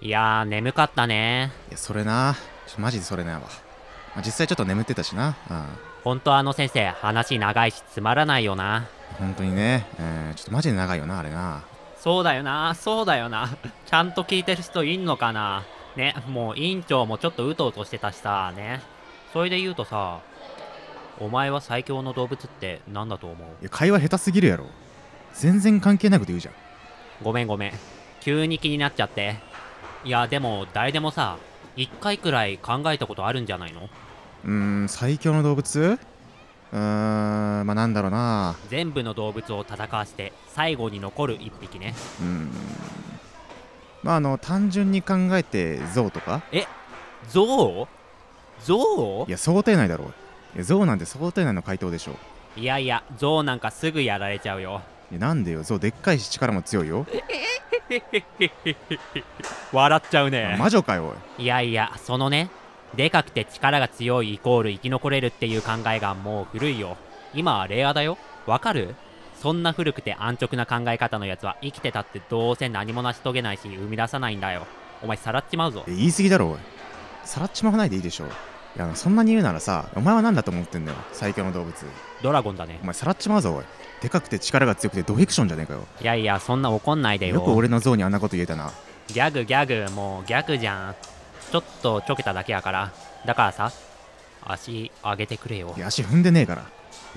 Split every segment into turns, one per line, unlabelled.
いや眠かったね
いやそれなマジでそれなわ、まあ、実際ちょっと眠ってたしなうん
本当あの先生話長いしつまらないよな
本当にね、えー、ちょっとマジで長いよなあれな
そうだよなそうだよなちゃんと聞いてる人いんのかなねもう院長もちょっとうとうとしてたしさねそれで言うとさお前は最強の動物って何だと思ういや
会話下手すぎるやろ全然関係ないこと言うじゃん
ごめんごめん急に気になっちゃっていやでも誰でもさ1回くらい考えたことあるんじゃないの
うん最強の動物うーんまあなんだろうな
全部の動物を戦わせて最後に残る1匹ね
うんまああの単純に考えてウとかえ象ウいや想定内だろうウなんて想定内の回答でしょ
いやいやウなんかすぐやられちゃうよ
なんでよウでっかいし力も強いよ
ええ 笑っちゃうね魔女かよいやいやそのねでかくて力が強いイコール生き残れるっていう考えがもう古いよ今はレアだよわかるそんな古くて安直な考え方のやつは生きてたってどうせ何も成し遂げないし生み出さないんだよお前さらっちまうぞ言
い過ぎだろおいさらっちまわないでいいでしょいやそんなに言うならさお前は何だと思ってんだよ最強の動物ドラゴンだねお前さらっちまうぞおいでかくて力が強くてドフィクションじゃねえかよ
いやいやそんな怒んないでよよく俺の
像にあんなこと言えたな
ギャグギャグもうギャグじゃんちょっとちょけただけやからだからさ足上げてくれよいや
足踏んでねえから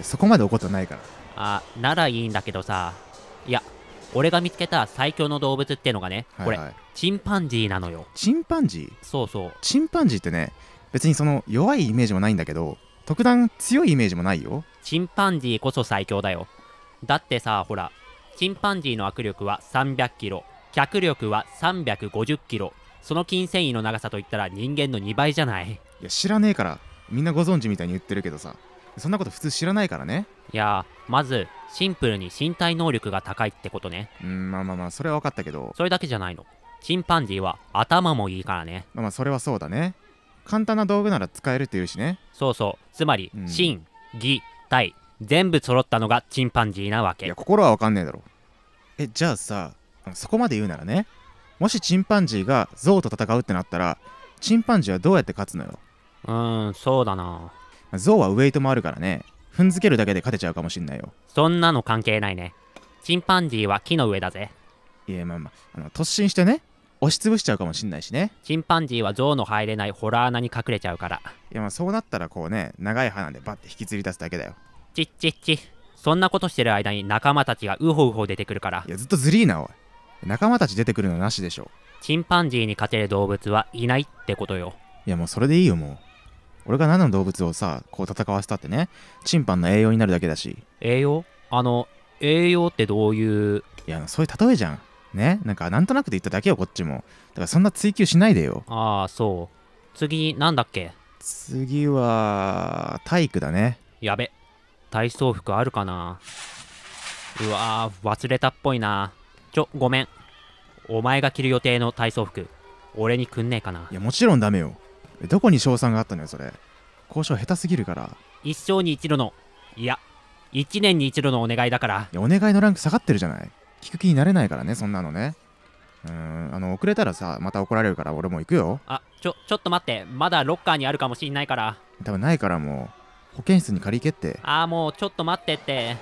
そこまで怒ってないから
あならいいんだけどさいや俺が見つけた最強の動物ってのがね、はいはい、これチンパンジーなのよチンパンジーそうそう
チンパンジーってね別にその弱いイメージもないんだけど特段強いイメージもない
よチンパンジーこそ最強だよだってさほらチンパンジーの握力は300キロ脚力は350キロその筋繊維の長さといったら人間の2倍じゃないい
や知らねえからみんなご存知みたいに言ってるけどさそんなこと普通知らないからね
いやまずシンプルに身体能力が高いってことねうんまあまあまあそれは分かったけどそれだけじゃないのチンパンジーは頭もいいからね
まあまあそれはそうだね簡単な道具な
ら使えるっていうしねそうそうつまり、うん、心体全部揃ったのがチンパンジーなわけいや心は分かんねえだろえじゃあ
さそこまで言うならねもしチンパンジーがゾウと戦うってなったらチンパンジーはどうやって勝つのよ
うんそうだなゾウはウエイトもあるからね踏んづけるだけで勝てちゃうかもしんないよそんなの関係ないねチンパンジーは木の上だぜいやまあまああの突進してね押しつぶしちゃうかもしんないしねチンパンジーは象の入れないホラー穴に隠れちゃうから
いやまあそうなったらこうね長い鼻でバッて引きずり出すだけだよ
チッチッチそんなことしてる間に仲間たちがウホウホ出てくるからいやずっとず
りーなおい仲間たち出てくるのなしでしょ
チンパンジーに勝てる動物はいないってことよ
いやもうそれでいいよもう俺が何の動物をさこう戦わせたってねチンパンの栄養になるだけだし
栄養あの栄養ってどういういやそういう
例えじゃんねなんかなんとなくで言っただけよこっちもだからそんな追求しないでよ
ああそう次なんだっけ
次は体育だね
やべ体操服あるかなうわ忘れたっぽいなちょごめんお前が着る予定の体操服俺にくんねえかないや
もちろんダメよどこに賞賛があったのよそれ交渉下手すぎるから
一生に一度のいや一年に一度のお願いだから
お願いのランク下がってるじゃない聞く気になれないからねそんなのねうんあの遅れたら
さまた怒られるから
俺も行くよあ
ちょちょっと待ってまだロッカーにあるかもしんないから
多分ないからもう保健室に借り行けって
ああもうちょっと待ってって